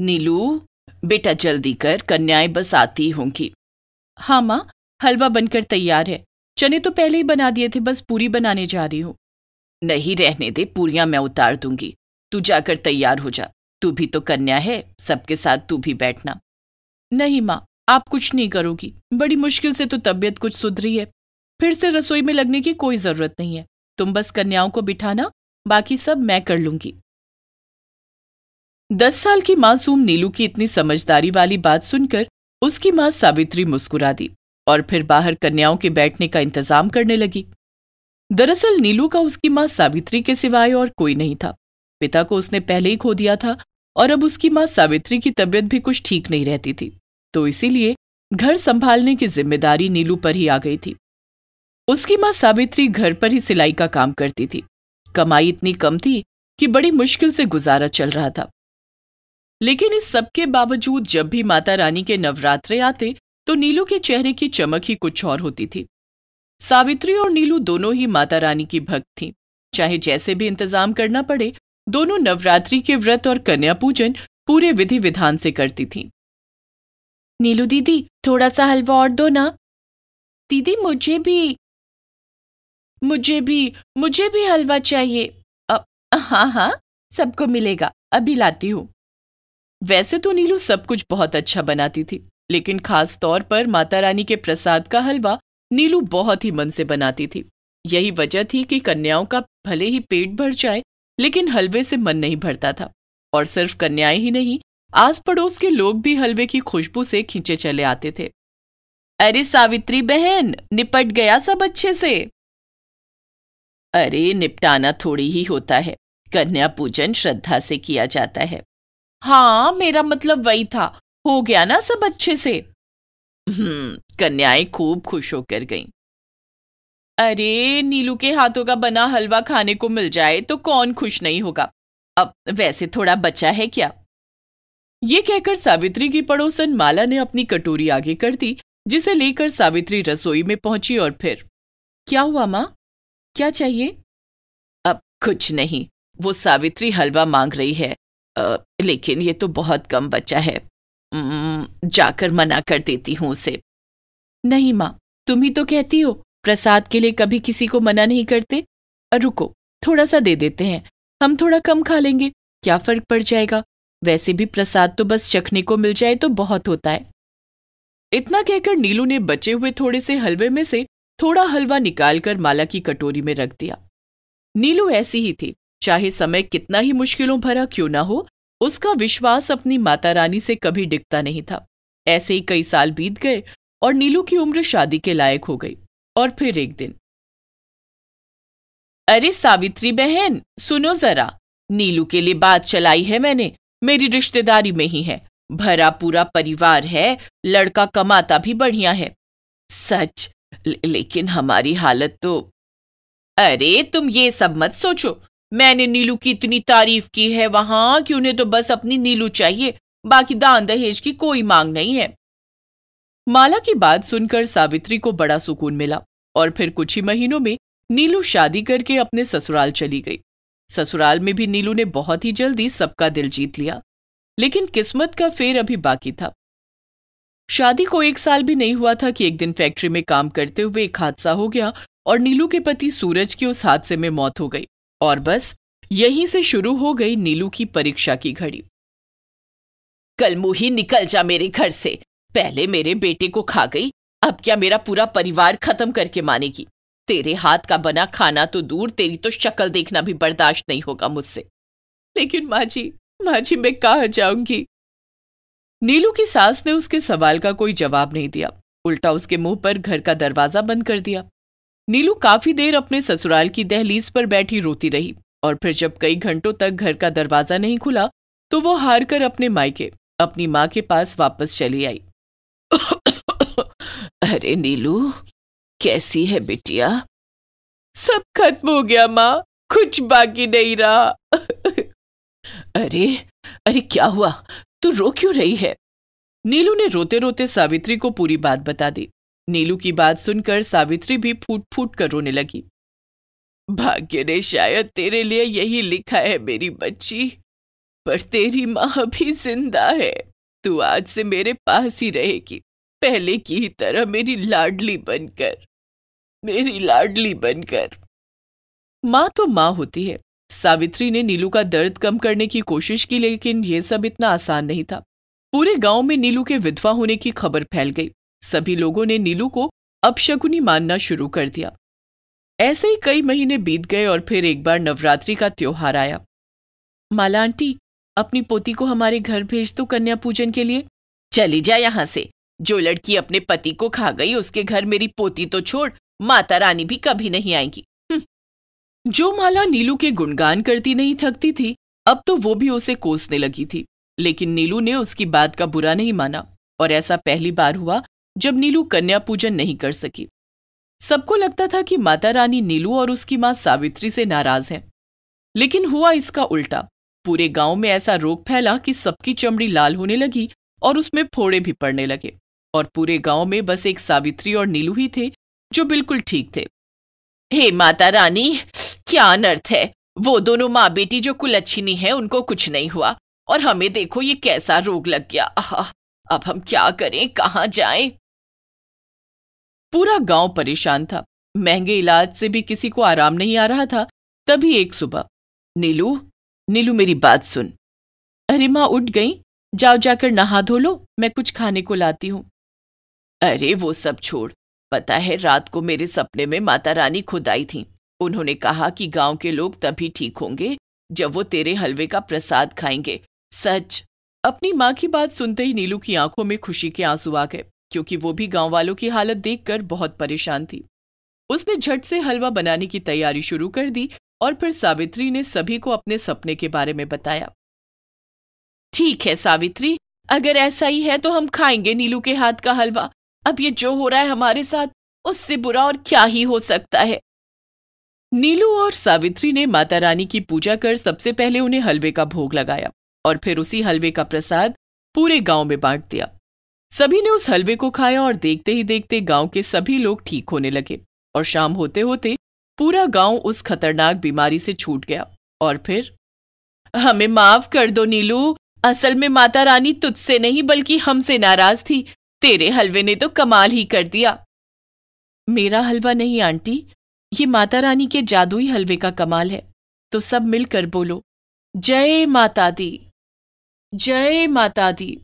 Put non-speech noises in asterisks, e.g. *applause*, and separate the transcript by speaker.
Speaker 1: नीलू बेटा जल्दी कर कन्याएं बस आती होंगी हाँ माँ हलवा बनकर तैयार है चने तो पहले ही बना दिए थे बस पूरी बनाने जा रही हूँ नहीं रहने दे पूरियां मैं उतार दूंगी तू जाकर तैयार हो जा तू भी तो कन्या है सबके साथ तू भी बैठना नहीं माँ आप कुछ नहीं करोगी बड़ी मुश्किल से तो तबीयत कुछ सुधरी है फिर से रसोई में लगने की कोई जरूरत नहीं है तुम बस कन्याओं को बिठाना बाकी सब मैं कर लूंगी दस साल की मासूम नीलू की इतनी समझदारी वाली बात सुनकर उसकी माँ सावित्री मुस्कुरा दी और फिर बाहर कन्याओं के बैठने का इंतजाम करने लगी दरअसल नीलू का उसकी माँ सावित्री के सिवाय और कोई नहीं था पिता को उसने पहले ही खो दिया था और अब उसकी माँ सावित्री की तबीयत भी कुछ ठीक नहीं रहती थी तो इसीलिए घर संभालने की जिम्मेदारी नीलू पर ही आ गई थी उसकी माँ सावित्री घर पर ही सिलाई का काम करती थी कमाई इतनी कम थी कि बड़ी मुश्किल से गुजारा चल रहा था लेकिन इस सब के बावजूद जब भी माता रानी के नवरात्रे आते तो नीलू के चेहरे की चमक ही कुछ और होती थी सावित्री और नीलू दोनों ही माता रानी की भक्त थी चाहे जैसे भी इंतजाम करना पड़े दोनों नवरात्रि के व्रत और कन्या पूजन पूरे विधि विधान से करती थीं नीलू दीदी थोड़ा सा हलवा और दो ना दीदी मुझे भी मुझे भी मुझे भी हलवा चाहिए हाँ हाँ सबको मिलेगा अभी लाती हूँ वैसे तो नीलू सब कुछ बहुत अच्छा बनाती थी लेकिन खास तौर पर माता रानी के प्रसाद का हलवा नीलू बहुत ही मन से बनाती थी यही वजह थी कि कन्याओं का भले ही पेट भर जाए लेकिन हलवे से मन नहीं भरता था और सिर्फ कन्याएं ही नहीं आस पड़ोस के लोग भी हलवे की खुशबू से खींचे चले आते थे अरे सावित्री बहन निपट गया सब अच्छे से अरे निपटाना थोड़ी ही होता है कन्या पूजन श्रद्धा से किया जाता है हाँ मेरा मतलब वही था हो गया ना सब अच्छे से हम्म कन्याएं खूब खुश होकर गईं। अरे नीलू के हाथों का बना हलवा खाने को मिल जाए तो कौन खुश नहीं होगा अब वैसे थोड़ा बचा है क्या ये कहकर सावित्री की पड़ोसन माला ने अपनी कटोरी आगे कर दी जिसे लेकर सावित्री रसोई में पहुंची और फिर क्या हुआ माँ क्या चाहिए अब कुछ नहीं वो सावित्री हलवा मांग रही है आ, लेकिन ये तो बहुत कम बच्चा है जाकर मना कर देती हूं उसे नहीं माँ तुम ही तो कहती हो प्रसाद के लिए कभी किसी को मना नहीं करते रुको थोड़ा सा दे देते हैं हम थोड़ा कम खा लेंगे क्या फर्क पड़ जाएगा वैसे भी प्रसाद तो बस चखने को मिल जाए तो बहुत होता है इतना कहकर नीलू ने बचे हुए थोड़े से हलवे में से थोड़ा हलवा निकालकर माला की कटोरी में रख दिया नीलू ऐसी ही थी चाहे समय कितना ही मुश्किलों भरा क्यों ना हो उसका विश्वास अपनी माता रानी से कभी डिगता नहीं था ऐसे ही कई साल बीत गए और नीलू की उम्र शादी के लायक हो गई और फिर एक दिन अरे सावित्री बहन सुनो जरा नीलू के लिए बात चलाई है मैंने मेरी रिश्तेदारी में ही है भरा पूरा परिवार है लड़का कमाता भी बढ़िया है सच लेकिन हमारी हालत तो अरे तुम ये सब मत सोचो मैंने नीलू की इतनी तारीफ की है वहां कि उन्हें तो बस अपनी नीलू चाहिए बाकी दान दहेज की कोई मांग नहीं है माला की बात सुनकर सावित्री को बड़ा सुकून मिला और फिर कुछ ही महीनों में नीलू शादी करके अपने ससुराल चली गई ससुराल में भी नीलू ने बहुत ही जल्दी सबका दिल जीत लिया लेकिन किस्मत का फेर अभी बाकी था शादी को एक साल भी नहीं हुआ था कि एक दिन फैक्ट्री में काम करते हुए एक हादसा हो गया और नीलू के पति सूरज की उस हादसे में मौत हो गई और बस यहीं से शुरू हो गई नीलू की परीक्षा की घड़ी कल मुही निकल जा मेरे घर से पहले मेरे बेटे को खा गई अब क्या मेरा पूरा परिवार खत्म करके मानेगी तेरे हाथ का बना खाना तो दूर तेरी तो शक्ल देखना भी बर्दाश्त नहीं होगा मुझसे लेकिन माँ जी माँ जी मैं कहा जाऊंगी नीलू की सास ने उसके सवाल का कोई जवाब नहीं दिया उल्टा उसके मुंह पर घर का दरवाजा बंद कर दिया नीलू काफी देर अपने ससुराल की दहलीज पर बैठी रोती रही और फिर जब कई घंटों तक घर का दरवाजा नहीं खुला तो वो हार कर अपने मायके अपनी माँ के पास वापस चली आई *coughs* अरे नीलू कैसी है बिटिया सब खत्म हो गया माँ कुछ बाकी नहीं रहा *laughs* अरे अरे क्या हुआ तू रो क्यों रही है नीलू ने रोते रोते सावित्री को पूरी बात बता दी नीलू की बात सुनकर सावित्री भी फूट फूट कर रोने लगी भाग्य ने शायद तेरे लिए यही लिखा है मेरी बच्ची पर तेरी माँ अभी जिंदा है तू आज से मेरे पास ही रहेगी पहले की ही तरह मेरी लाडली बनकर मेरी लाडली बनकर माँ तो माँ होती है सावित्री ने नीलू का दर्द कम करने की कोशिश की लेकिन यह सब इतना आसान नहीं था पूरे गांव में नीलू के विधवा होने की खबर फैल गई सभी लोगों ने नीलू को अपशगुनी मानना शुरू कर दिया ऐसे ही कई महीने बीत गए और फिर एक बार नवरात्रि का त्योहार आया माला आंटी अपनी पोती को हमारे घर भेज दो कन्या पूजन के लिए चली जा यहां से जो लड़की अपने पति को खा गई उसके घर मेरी पोती तो छोड़ माता रानी भी कभी नहीं आएंगी हम्म। जो माला नीलू के गुणगान करती नहीं थकती थी अब तो वो भी उसे कोसने लगी थी लेकिन नीलू ने उसकी बात का बुरा नहीं माना और ऐसा पहली बार हुआ जब नीलू कन्या पूजन नहीं कर सकी सबको लगता था कि माता रानी नीलू और उसकी मां सावित्री से नाराज हैं लेकिन हुआ इसका उल्टा पूरे गांव में ऐसा रोग फैला कि सबकी चमड़ी लाल होने लगी और उसमें फोड़े भी पड़ने लगे और पूरे गांव में बस एक सावित्री और नीलू ही थे जो बिल्कुल ठीक थे हे माता रानी क्या अनर्थ है वो दोनों माँ बेटी जो कुल नहीं है उनको कुछ नहीं हुआ और हमें देखो ये कैसा रोग लग गया अब हम क्या करें कहाँ जाएं? पूरा गांव परेशान था महंगे इलाज से भी किसी को आराम नहीं आ रहा था तभी एक सुबह नीलू नीलू मेरी बात सुन अरे माँ उठ गई जाओ जाकर नहा धो लो मैं कुछ खाने को लाती हूँ अरे वो सब छोड़ पता है रात को मेरे सपने में माता रानी खुद आई थी उन्होंने कहा कि गांव के लोग तभी ठीक होंगे जब वो तेरे हलवे का प्रसाद खाएंगे सच अपनी माँ की बात सुनते ही नीलू की आंखों में खुशी के आंसू आ गए क्योंकि वो भी गांव वालों की हालत देखकर बहुत परेशान थी उसने झट से हलवा बनाने की तैयारी शुरू कर दी और फिर सावित्री ने सभी को अपने सपने के बारे में बताया ठीक है सावित्री अगर ऐसा ही है तो हम खाएंगे नीलू के हाथ का हलवा अब ये जो हो रहा है हमारे साथ उससे बुरा और क्या ही हो सकता है नीलू और सावित्री ने माता रानी की पूजा कर सबसे पहले उन्हें हलवे का भोग लगाया और फिर उसी हलवे का प्रसाद पूरे गांव में बांट दिया सभी ने उस हलवे को खाया और देखते ही देखते गांव के सभी लोग ठीक होने लगे और शाम होते होते पूरा गांव उस खतरनाक बीमारी से छूट गया और फिर हमें माफ कर दो नीलू असल में माता रानी तुझसे नहीं बल्कि हमसे नाराज थी तेरे हलवे ने तो कमाल ही कर दिया मेरा हलवा नहीं आंटी ये माता रानी के जादुई हलवे का कमाल है तो सब मिलकर बोलो जय माता दी जय माता दी